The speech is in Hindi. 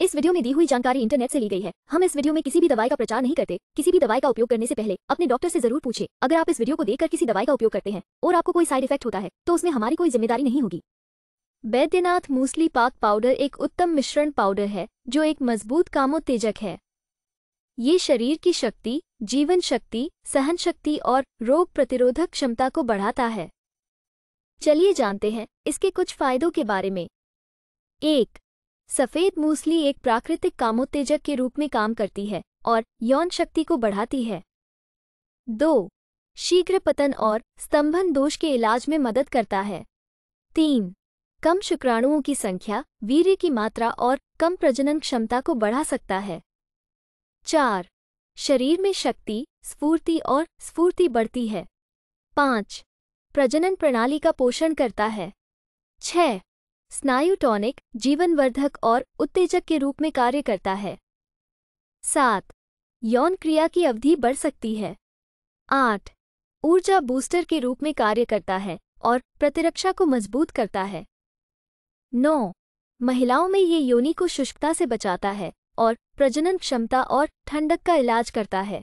इस वीडियो में दी हुई जानकारी इंटरनेट से ली गई है हम इस वीडियो में किसी भी दवाई का प्रचार नहीं करते किसी भी दवाई का उपयोग करने से पहले अपने डॉक्टर से जरूर पूछे अगर आप इस वीडियो को देखकर किसी दवाई का उपयोग करते हैं और आपको कोई साइड इफेक्ट होता है तो उसमें हमारी कोई जिम्मेदारी नहीं होगी बैद्यनाथ मूसली पाक पाउडर एक उत्तम मिश्रण पाउडर है जो एक मजबूत कामोत्तेजक है ये शरीर की शक्ति जीवन शक्ति सहन शक्ति और रोग प्रतिरोधक क्षमता को बढ़ाता है चलिए जानते हैं इसके कुछ फायदों के बारे में एक सफ़ेद मूसली एक प्राकृतिक कामोत्तेजक के रूप में काम करती है और यौन शक्ति को बढ़ाती है दो शीघ्र पतन और स्तंभन दोष के इलाज में मदद करता है तीन कम शुक्राणुओं की संख्या वीर्य की मात्रा और कम प्रजनन क्षमता को बढ़ा सकता है चार शरीर में शक्ति स्फूर्ति और स्फूर्ति बढ़ती है पाँच प्रजनन प्रणाली का पोषण करता है छह स्नायु टॉनिक जीवनवर्धक और उत्तेजक के रूप में कार्य करता है सात यौन क्रिया की अवधि बढ़ सकती है आठ ऊर्जा बूस्टर के रूप में कार्य करता है और प्रतिरक्षा को मजबूत करता है नौ महिलाओं में ये योनि को शुष्कता से बचाता है और प्रजनन क्षमता और ठंडक का इलाज करता है